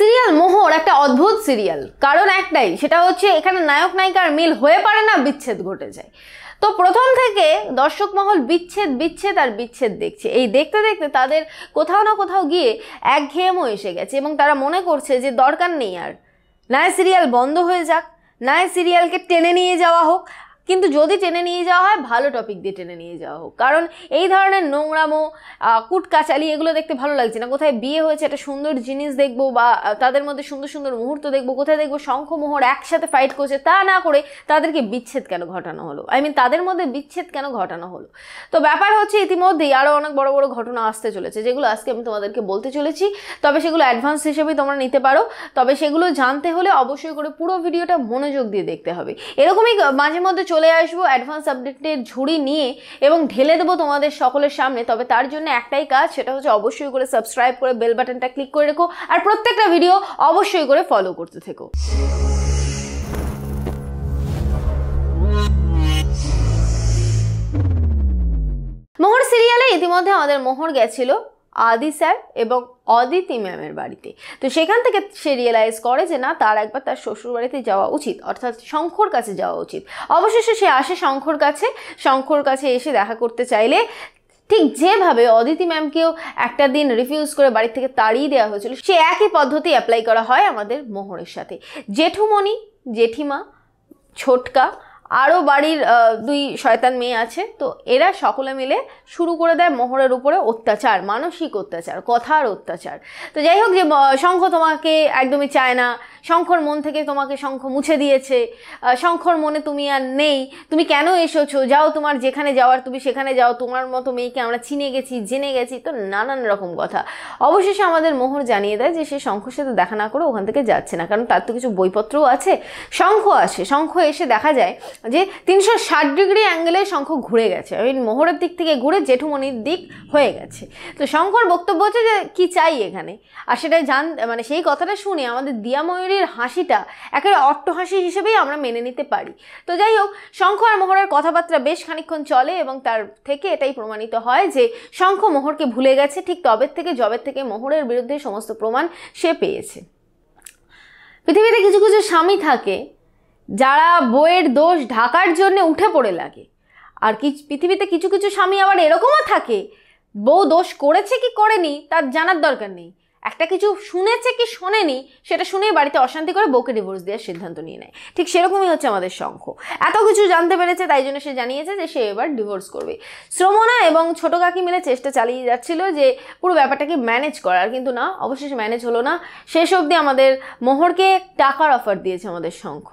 serial মোহর একটা অদ্ভুত serial কারণ একটাই সেটা হচ্ছে এখানে নায়ক নায়িকার মিল হয়ে পারে না বিচ্ছেদ ঘটে যায় তো প্রথম থেকে দর্শক মহল বিচ্ছেদ বিচ্ছেদ আর বিচ্ছেদ দেখছে এই দেখতে দেখতে তাদের কোথাও না কোথাও গিয়ে একঘেয়েমও এসে গেছে এবং তারা মনে করছে যে দরকার নেই আর নায় সিরিয়াল বন্ধ হয়ে যাক নায় সিরিয়ালকে টেনে নিয়ে যাওয়া হোক কিন্তু যদি টেনে নিয়ে যাওয়া হয় ভালো টপিক দিয়ে টেনে নিয়ে যাওয়া হোক কারণ এই ধরনের নোংরামো কুটকাচালি এগুলো দেখতে ভালো লাগছে না কোথায় বিয়ে হয়েছে একটা সুন্দর জিনিস দেখবো বা তাদের মধ্যে সুন্দর সুন্দর মুহূর্ত দেখবো কোথায় দেখবো শঙ্খমোহর একসাথে ফাইট করছে তা না করে তাদেরকে বিচ্ছেদ কেন ঘটানো হলো আই মিন তাদের মধ্যে বিচ্ছেদ কেন ঘটানো হলো তো ব্যাপার হচ্ছে ইতিমধ্যেই আরও অনেক বড় বড় ঘটনা আসতে চলেছে যেগুলো আজকে আমি তোমাদেরকে বলতে চলেছি তবে সেগুলো অ্যাডভান্স হিসেবে তোমরা নিতে পারো তবে সেগুলো জানতে হলে অবশ্যই করে পুরো ভিডিওটা মনোযোগ দিয়ে দেখতে হবে এরকমই মাঝে মধ্যে চলে চলে আসবো অ্যাডভান্স আপডেটের ঝুড়ি নিয়ে এবং ঢেলে দেবো তোমাদের সকলের সামনে তবে তার জন্য একটাই কাজ সেটা হচ্ছে অবশ্যই করে সাবস্ক্রাইব করে বেল বাটনটা ক্লিক করে রেখো আর প্রত্যেকটা ভিডিও অবশ্যই করে ফলো করতে থেকো মোহর সিরিয়ালে ইতিমধ্যে আমাদের মোহর গেছিল আদি স্যার এবং অদিতি ম্যামের বাড়িতে তো সেখান থেকে সে রিয়েলাইজ করে যে না তার একবার তার শ্বশুর বাড়িতে যাওয়া উচিত অর্থাৎ শঙ্খর কাছে যাওয়া উচিত অবশেষে সে আসে শঙ্খর কাছে শঙ্খর কাছে এসে দেখা করতে চাইলে ঠিক যেভাবে অদিতি ম্যামকেও একটা দিন রিফিউজ করে বাড়ি থেকে তাড়িয়ে দেওয়া হয়েছিল সে একই পদ্ধতি অ্যাপ্লাই করা হয় আমাদের মোহরের সাথে জেঠুমণি জেঠিমা ছোটকা আরও বাড়ির দুই শয়তান মেয়ে আছে তো এরা সকলে মিলে শুরু করে দেয় মোহরের উপরে অত্যাচার মানসিক অত্যাচার কথার অত্যাচার তো যাই হোক যে শঙ্খ তোমাকে একদমই চায় না শঙ্খর মন থেকে তোমাকে শঙ্খ মুছে দিয়েছে শঙ্খর মনে তুমি আর নেই তুমি কেন এসেছো যাও তোমার যেখানে যাওয়ার তুমি সেখানে যাও তোমার মতো মেয়েকে আমরা চিনে গেছি জেনে গেছি তো নানান রকম কথা অবশেষে আমাদের মোহর জানিয়ে দেয় যে সে শঙ্খর সাথে দেখা না করে ওখান থেকে যাচ্ছে না কারণ তার তো কিছু বইপত্রও আছে শঙ্খ আসে শঙ্খ এসে দেখা যায় যে তিনশো ষাট ডিগ্রি অ্যাঙ্গেলে শঙ্খ ঘুরে গেছে আই মোহরের দিক থেকে ঘুরে জেঠুমনির দিক হয়ে গেছে তো শঙ্কর বক্তব্য হচ্ছে যে কী চাই এখানে আর সেটা জান মানে সেই কথাটা শুনে আমাদের দিয়া ময়ূরীর হাসিটা একেবারে অট্টহাসি হিসেবেই আমরা মেনে নিতে পারি তো যাই হোক শঙ্খ আর মোহরের কথাবার্তা বেশ খানিক্ষণ চলে এবং তার থেকে এটাই প্রমাণিত হয় যে শঙ্খ মোহরকে ভুলে গেছে ঠিক তবের থেকে জবের থেকে মোহরের বিরুদ্ধে সমস্ত প্রমাণ সে পেয়েছে পৃথিবীতে কিছু কিছু স্বামী থাকে যারা বইয়ের দোষ ঢাকার জন্যে উঠে পড়ে লাগে আর কি পৃথিবীতে কিছু কিছু স্বামী আবার এরকমও থাকে বউ দোষ করেছে কি করেনি তার জানার দরকার নেই একটা কিছু শুনেছে কি শোনেনি সেটা শুনেই বাড়িতে অশান্তি করে বউকে ডিভোর্স দেওয়ার সিদ্ধান্ত নিয়ে নেয় ঠিক সেরকমই হচ্ছে আমাদের শঙ্খ এত কিছু জানতে পেরেছে তাই জন্য সে জানিয়েছে যে সে এবার ডিভোর্স করবে শ্রমণা এবং ছোটো কাকি মিলে চেষ্টা চালিয়ে যাচ্ছিল যে পুরো ব্যাপারটাকে ম্যানেজ করার কিন্তু না অবশেষে ম্যানেজ হলো না শেষ অবধি আমাদের মোহরকে টাকার অফার দিয়েছে আমাদের শঙ্খ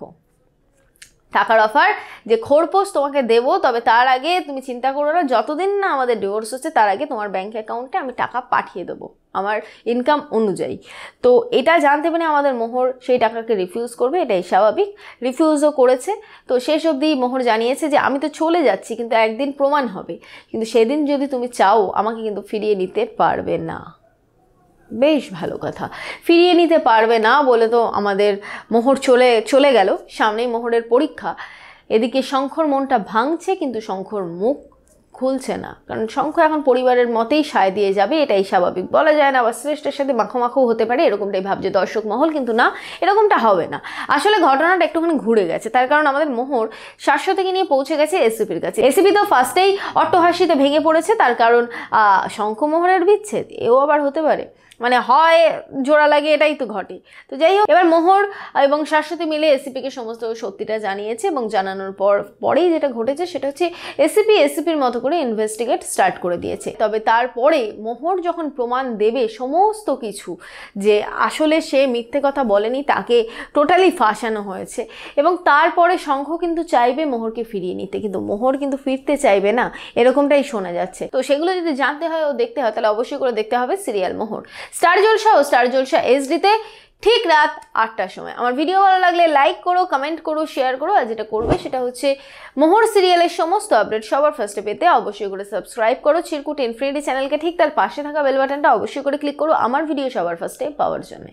টাকার অফার যে খোরপোষ তোমাকে দেবো তবে তার আগে তুমি চিন্তা করো না যতদিন না আমাদের ডিভোর্স হচ্ছে তার আগে তোমার ব্যাঙ্ক অ্যাকাউন্টে আমি টাকা পাঠিয়ে দেবো আমার ইনকাম অনুযায়ী তো এটা জানতে পারে আমাদের মোহর সেই টাকাকে রিফিউজ করবে এটাই স্বাভাবিক রিফিউজও করেছে তো শেষ অবধি মোহর জানিয়েছে যে আমি তো চলে যাচ্ছি কিন্তু একদিন প্রমাণ হবে কিন্তু সেদিন যদি তুমি চাও আমাকে কিন্তু ফিরিয়ে নিতে পারবে না বেশ ভালো কথা ফিরিয়ে নিতে পারবে না বলে তো আমাদের মোহর চলে চলে গেল সামনেই মোহরের পরীক্ষা এদিকে শঙ্খর মনটা ভাঙছে কিন্তু শঙ্খর মুখ খুলছে না কারণ শঙ্খ এখন পরিবারের মতেই সায় দিয়ে যাবে এটাই স্বাভাবিক বলা যায় না বা শ্রেষ্ঠের সাথে মাখো হতে পারে এরকমটাই ভাবছে দর্শক মহল কিন্তু না এরকমটা হবে না আসলে ঘটনাটা একটুখানি ঘুরে গেছে তার কারণ আমাদের মোহর থেকে নিয়ে পৌঁছে গেছে এসিপির কাছে এসিপি তো ফার্স্টেই অট্টহাসিতে ভেঙে পড়েছে তার কারণ শঙ্খ মোহরের বিচ্ছেদ এও আবার হতে পারে মানে হয় জোড়া লাগে এটাই তো ঘটে তো যাই হোক এবার মোহর এবং শাশ্বতী মিলে এসিপিকে সমস্ত সত্যিটা জানিয়েছে এবং জানানোর পর পরেই যেটা ঘটেছে সেটা হচ্ছে এসিপি এসিপির মতো করে ইনভেস্টিগেট স্টার্ট করে দিয়েছে তবে তারপরে মোহর যখন প্রমাণ দেবে সমস্ত কিছু যে আসলে সে মিথ্যে কথা বলেনি তাকে টোটালি ফাঁসানো হয়েছে এবং তারপরে শঙ্খ কিন্তু চাইবে মোহরকে ফিরিয়ে নিতে কিন্তু মোহর কিন্তু ফিরতে চাইবে না এরকমটাই শোনা যাচ্ছে তো সেগুলো যদি জানতে হয় ও দেখতে হয় তাহলে অবশ্যই করে দেখতে হবে সিরিয়াল মোহর স্টার জলসা ও স্টার জলসা এসডিতে ঠিক রাত আটটার সময় আমার ভিডিও ভালো লাগলে লাইক করো কমেন্ট করো শেয়ার করো আর যেটা করবে সেটা হচ্ছে মোহর সিরিয়ালের সমস্ত আপডেট সবার ফার্স্টে পেতে অবশ্যই করে সাবস্ক্রাইব করো চিরকুট ইনফ্রিডি চ্যানেলকে ঠিক তার পাশে থাকা বেল বাটনটা অবশ্যই করে ক্লিক করো আমার ভিডিও সবার ফার্স্টে পাওয়ার জন্য